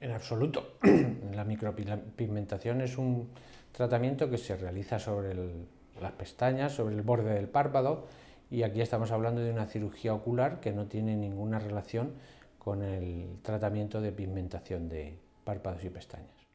En absoluto. La micropigmentación es un tratamiento que se realiza sobre las pestañas, sobre el borde del párpado, y aquí estamos hablando de una cirugía ocular que no tiene ninguna relación con el tratamiento de pigmentación de párpados y pestañas.